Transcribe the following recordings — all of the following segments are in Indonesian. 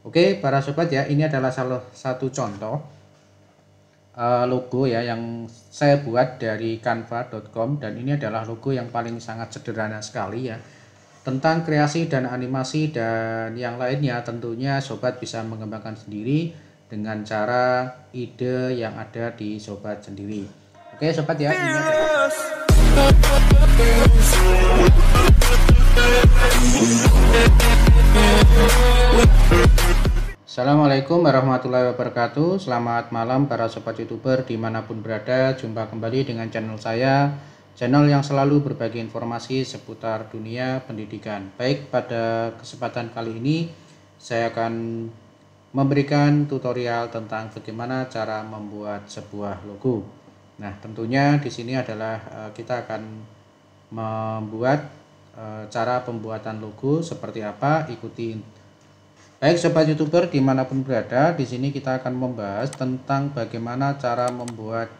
Oke, para sobat ya, ini adalah salah satu contoh eh, logo ya yang saya buat dari canva.com dan ini adalah logo yang paling sangat sederhana sekali ya. Tentang kreasi dan animasi dan yang lainnya tentunya sobat bisa mengembangkan sendiri dengan cara ide yang ada di sobat sendiri. Oke, sobat ya, ini Assalamualaikum warahmatullahi wabarakatuh Selamat malam para sobat youtuber dimanapun berada Jumpa kembali dengan channel saya Channel yang selalu berbagi informasi seputar dunia pendidikan Baik pada kesempatan kali ini Saya akan memberikan tutorial tentang bagaimana cara membuat sebuah logo Nah tentunya di sini adalah eh, kita akan membuat Eh, cara pembuatan logo seperti apa ikuti baik sobat youtuber dimanapun berada di sini kita akan membahas tentang bagaimana cara membuat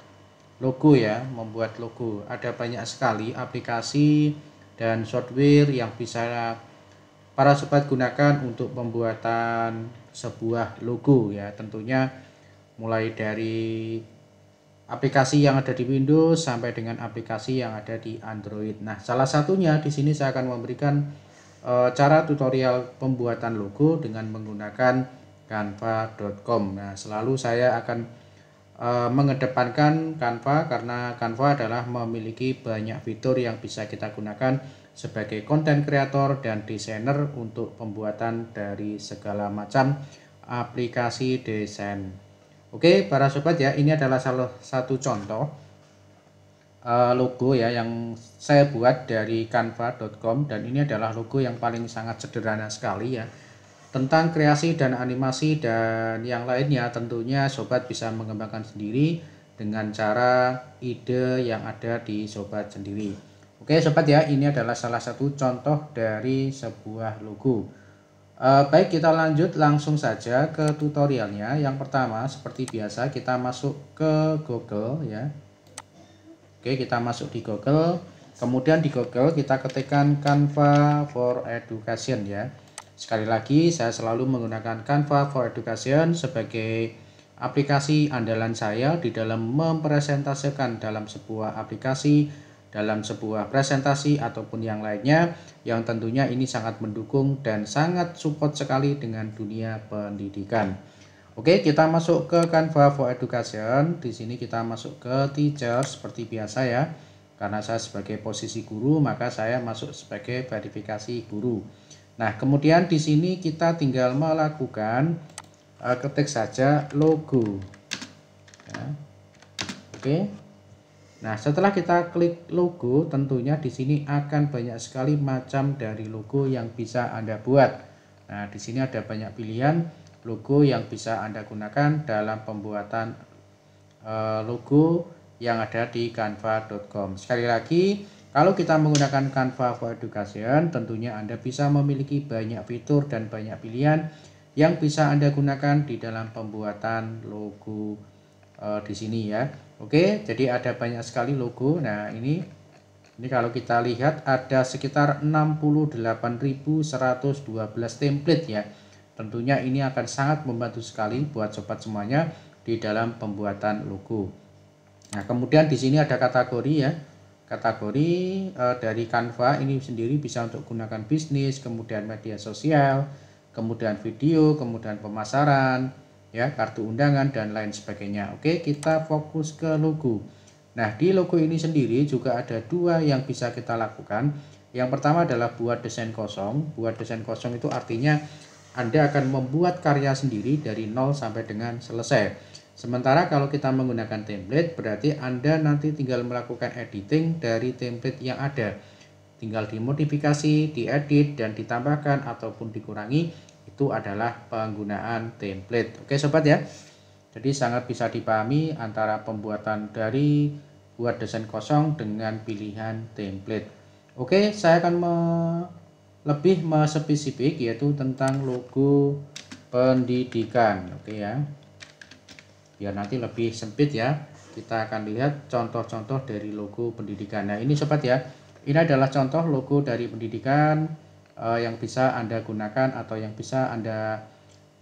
logo ya membuat logo ada banyak sekali aplikasi dan software yang bisa para sobat gunakan untuk pembuatan sebuah logo ya tentunya mulai dari aplikasi yang ada di Windows sampai dengan aplikasi yang ada di Android. Nah, salah satunya di sini saya akan memberikan e, cara tutorial pembuatan logo dengan menggunakan canva.com. Nah, selalu saya akan e, mengedepankan Canva karena Canva adalah memiliki banyak fitur yang bisa kita gunakan sebagai konten kreator dan desainer untuk pembuatan dari segala macam aplikasi desain. Oke, para sobat ya, ini adalah salah satu contoh uh, logo ya yang saya buat dari canva.com dan ini adalah logo yang paling sangat sederhana sekali ya. Tentang kreasi dan animasi dan yang lainnya tentunya sobat bisa mengembangkan sendiri dengan cara ide yang ada di sobat sendiri. Oke sobat ya, ini adalah salah satu contoh dari sebuah logo. Eh, baik, kita lanjut langsung saja ke tutorialnya. Yang pertama, seperti biasa, kita masuk ke Google ya. Oke, kita masuk di Google. Kemudian di Google kita ketikkan Canva for Education ya. Sekali lagi, saya selalu menggunakan Canva for Education sebagai aplikasi andalan saya di dalam mempresentasikan dalam sebuah aplikasi dalam sebuah presentasi ataupun yang lainnya yang tentunya ini sangat mendukung dan sangat support sekali dengan dunia pendidikan. Oke, kita masuk ke Canva for Education. Di sini kita masuk ke teacher seperti biasa ya. Karena saya sebagai posisi guru, maka saya masuk sebagai verifikasi guru. Nah, kemudian di sini kita tinggal melakukan eh, ketik saja logo. Ya. Oke. Nah, setelah kita klik logo, tentunya di sini akan banyak sekali macam dari logo yang bisa Anda buat. Nah, di sini ada banyak pilihan logo yang bisa Anda gunakan dalam pembuatan eh, logo yang ada di canva.com. Sekali lagi, kalau kita menggunakan Canva for Education, tentunya Anda bisa memiliki banyak fitur dan banyak pilihan yang bisa Anda gunakan di dalam pembuatan logo uh, di sini ya. Oke, jadi ada banyak sekali logo. Nah, ini ini kalau kita lihat ada sekitar 68.112 template ya. Tentunya ini akan sangat membantu sekali buat sobat semuanya di dalam pembuatan logo. Nah, kemudian di sini ada kategori ya. Kategori uh, dari Canva ini sendiri bisa untuk gunakan bisnis, kemudian media sosial, kemudian video, kemudian pemasaran, ya kartu undangan dan lain sebagainya. Oke, kita fokus ke logo. Nah, di logo ini sendiri juga ada dua yang bisa kita lakukan. Yang pertama adalah buat desain kosong. Buat desain kosong itu artinya Anda akan membuat karya sendiri dari nol sampai dengan selesai. Sementara kalau kita menggunakan template, berarti Anda nanti tinggal melakukan editing dari template yang ada. Tinggal dimodifikasi, diedit, dan ditambahkan ataupun dikurangi itu adalah penggunaan template. Oke sobat ya. Jadi sangat bisa dipahami antara pembuatan dari buat desain kosong dengan pilihan template. Oke, saya akan me lebih spesifik yaitu tentang logo pendidikan. Oke ya. Biar nanti lebih sempit ya. Kita akan lihat contoh-contoh dari logo pendidikan. Nah, ini sobat ya. Ini adalah contoh logo dari pendidikan Eh, yang bisa Anda gunakan atau yang bisa Anda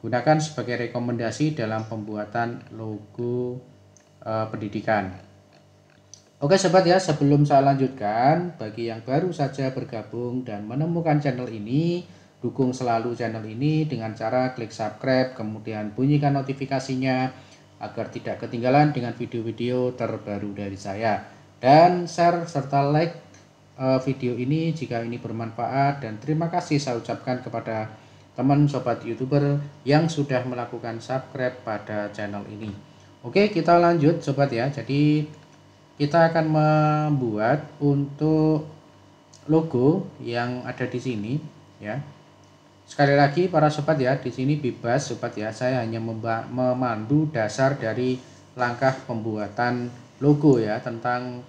gunakan sebagai rekomendasi dalam pembuatan logo eh, pendidikan. Oke sobat ya, sebelum saya lanjutkan, bagi yang baru saja bergabung dan menemukan channel ini, dukung selalu channel ini dengan cara klik subscribe, kemudian bunyikan notifikasinya agar tidak ketinggalan dengan video-video terbaru dari saya. Dan share serta like Eh, video ini jika ini bermanfaat dan terima kasih saya ucapkan kepada teman sobat youtuber yang sudah melakukan subscribe pada channel ini oke kita lanjut sobat ya jadi kita akan membuat untuk logo yang ada di sini ya sekali lagi para sobat ya di sini bebas sobat ya saya hanya memandu dasar dari langkah pembuatan logo ya tentang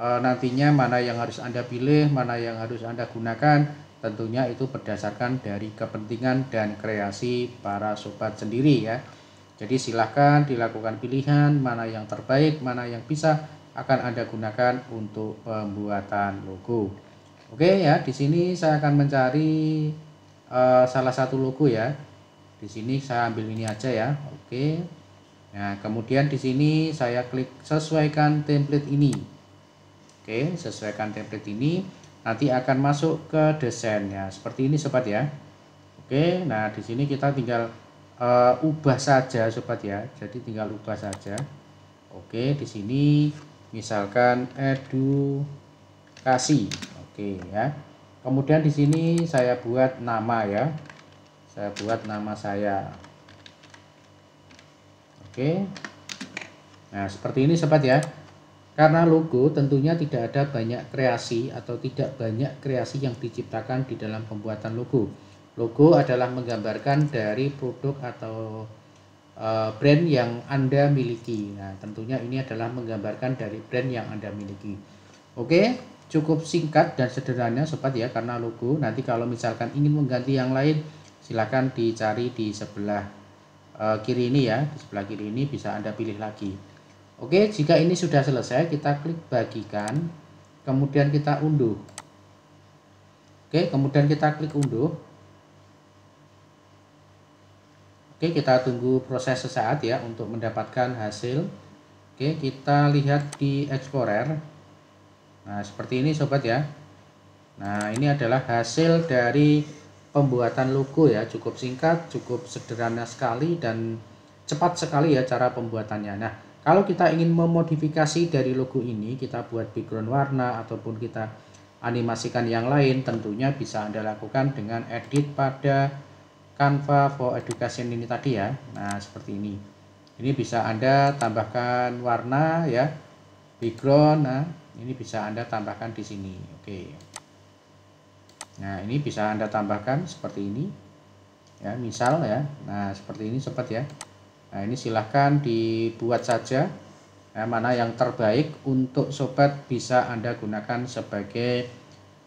Eh, nantinya mana yang harus Anda pilih, mana yang harus Anda gunakan, tentunya itu berdasarkan dari kepentingan dan kreasi para sobat sendiri ya. Jadi silahkan dilakukan pilihan mana yang terbaik, mana yang bisa akan Anda gunakan untuk pembuatan logo. Oke ya, di sini saya akan mencari uh, salah satu logo ya. Di sini saya ambil ini aja ya. Oke. Nah, kemudian di sini saya klik sesuaikan template ini. Oke, sesuaikan template ini. Nanti akan masuk ke desainnya. Seperti ini sobat ya. Oke, nah di sini kita tinggal uh, ubah saja sobat ya. Jadi tinggal ubah saja. Oke, di sini misalkan edukasi. Oke ya. Kemudian di sini saya buat nama ya. Saya buat nama saya. Oke. Nah, seperti ini sobat ya. Karena logo tentunya tidak ada banyak kreasi atau tidak banyak kreasi yang diciptakan di dalam pembuatan logo. Logo adalah menggambarkan dari produk atau eh, brand yang Anda miliki. Nah, tentunya ini adalah menggambarkan dari brand yang Anda miliki. Oke, cukup singkat dan sederhana sobat ya karena logo. Nanti kalau misalkan ingin mengganti yang lain silakan dicari di sebelah eh, kiri ini ya, di sebelah kiri ini bisa Anda pilih lagi. Oke, jika ini sudah selesai, kita klik bagikan, kemudian kita unduh. Oke, kemudian kita klik unduh. Oke, kita tunggu proses sesaat ya untuk mendapatkan hasil. Oke, kita lihat di Explorer. Nah, seperti ini sobat ya. Nah, ini adalah hasil dari pembuatan logo ya. Cukup singkat, cukup sederhana sekali dan cepat sekali ya cara pembuatannya. Nah, kalau kita ingin memodifikasi dari logo ini, kita buat background warna ataupun kita animasikan yang lain, tentunya bisa Anda lakukan dengan edit pada Canva for Education ini tadi ya. Nah, seperti ini. Ini bisa Anda tambahkan warna ya, background. Nah, ini bisa Anda tambahkan di sini. Oke. Nah, ini bisa Anda tambahkan seperti ini. Ya, misal ya. Nah, seperti ini sempat ya. Nah ini silahkan dibuat saja eh, mana yang terbaik untuk sobat bisa Anda gunakan sebagai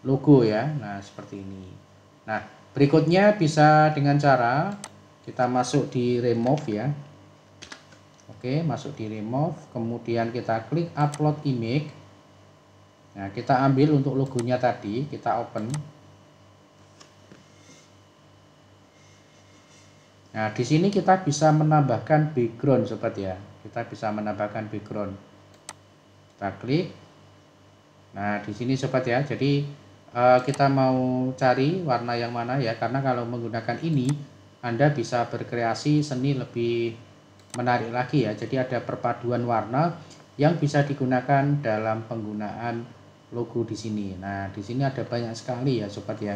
logo ya. Nah seperti ini. Nah berikutnya bisa dengan cara kita masuk di remove ya. Oke masuk di remove kemudian kita klik upload image. Nah kita ambil untuk logonya tadi kita open. Nah, di sini kita bisa menambahkan background sobat ya. Kita bisa menambahkan background. Kita klik. Nah, di sini sobat ya. Jadi eh, kita mau cari warna yang mana ya karena kalau menggunakan ini Anda bisa berkreasi seni lebih menarik lagi ya. Jadi ada perpaduan warna yang bisa digunakan dalam penggunaan logo di sini. Nah, di sini ada banyak sekali ya sobat ya.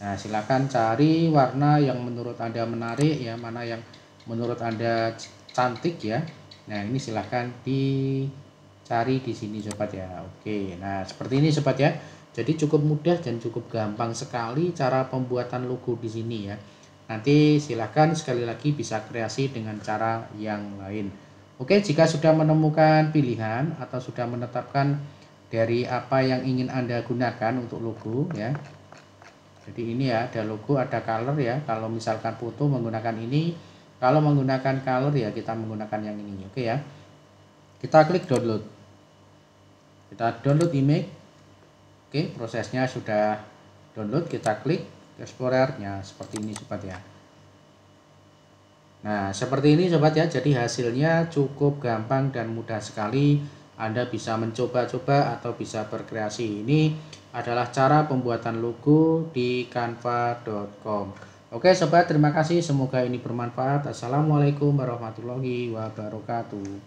Nah, silakan cari warna yang menurut Anda menarik ya, mana yang menurut Anda cantik ya. Nah, ini silahkan dicari di sini sobat ya. Oke. Nah, seperti ini sobat ya. Jadi cukup mudah dan cukup gampang sekali cara pembuatan logo di sini ya. Nanti silahkan sekali lagi bisa kreasi dengan cara yang lain. Oke, jika sudah menemukan pilihan atau sudah menetapkan dari apa yang ingin Anda gunakan untuk logo ya jadi ini ya ada logo ada color ya kalau misalkan foto menggunakan ini kalau menggunakan color ya kita menggunakan yang ini oke ya kita klik download kita download image oke prosesnya sudah download kita klik explorernya seperti ini sobat ya nah seperti ini sobat ya jadi hasilnya cukup gampang dan mudah sekali anda bisa mencoba-coba atau bisa berkreasi. Ini adalah cara pembuatan logo di canva.com. Oke sobat, terima kasih. Semoga ini bermanfaat. Assalamualaikum warahmatullahi wabarakatuh.